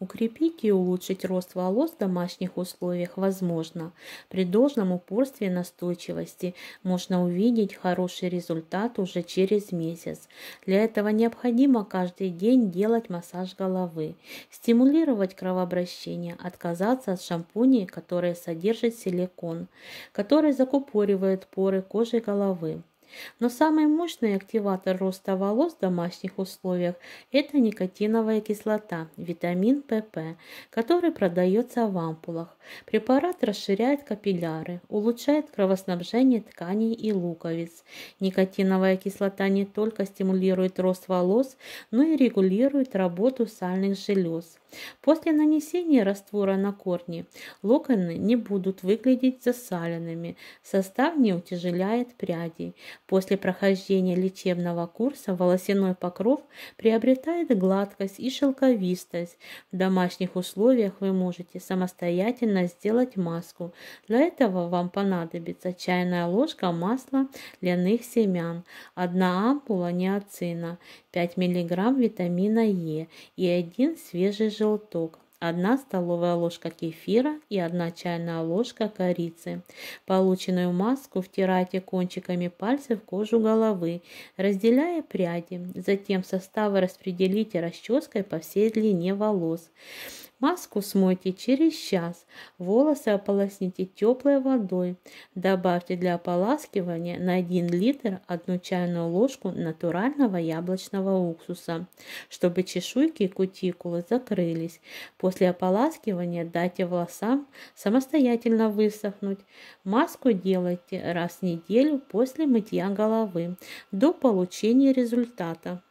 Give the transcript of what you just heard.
Укрепить и улучшить рост волос в домашних условиях возможно. При должном упорстве и настойчивости можно увидеть хороший результат уже через месяц. Для этого необходимо каждый день делать массаж головы, стимулировать кровообращение, отказаться от шампуней, которые содержат силикон, который закупоривает поры кожи головы. Но самый мощный активатор роста волос в домашних условиях – это никотиновая кислота, витамин ПП, который продается в ампулах. Препарат расширяет капилляры, улучшает кровоснабжение тканей и луковиц. Никотиновая кислота не только стимулирует рост волос, но и регулирует работу сальных желез. После нанесения раствора на корни локоны не будут выглядеть засаленными, состав не утяжеляет прядей – После прохождения лечебного курса волосяной покров приобретает гладкость и шелковистость. В домашних условиях вы можете самостоятельно сделать маску. Для этого вам понадобится чайная ложка масла ляных семян, одна ампула неоцина, 5 мг витамина Е и один свежий желток. 1 столовая ложка кефира и 1 чайная ложка корицы. Полученную маску втирайте кончиками пальцев в кожу головы, разделяя пряди. Затем составы распределите расческой по всей длине волос. Маску смойте через час, волосы ополосните теплой водой. Добавьте для ополаскивания на 1 литр 1 чайную ложку натурального яблочного уксуса, чтобы чешуйки и кутикулы закрылись. После ополаскивания дайте волосам самостоятельно высохнуть. Маску делайте раз в неделю после мытья головы до получения результата.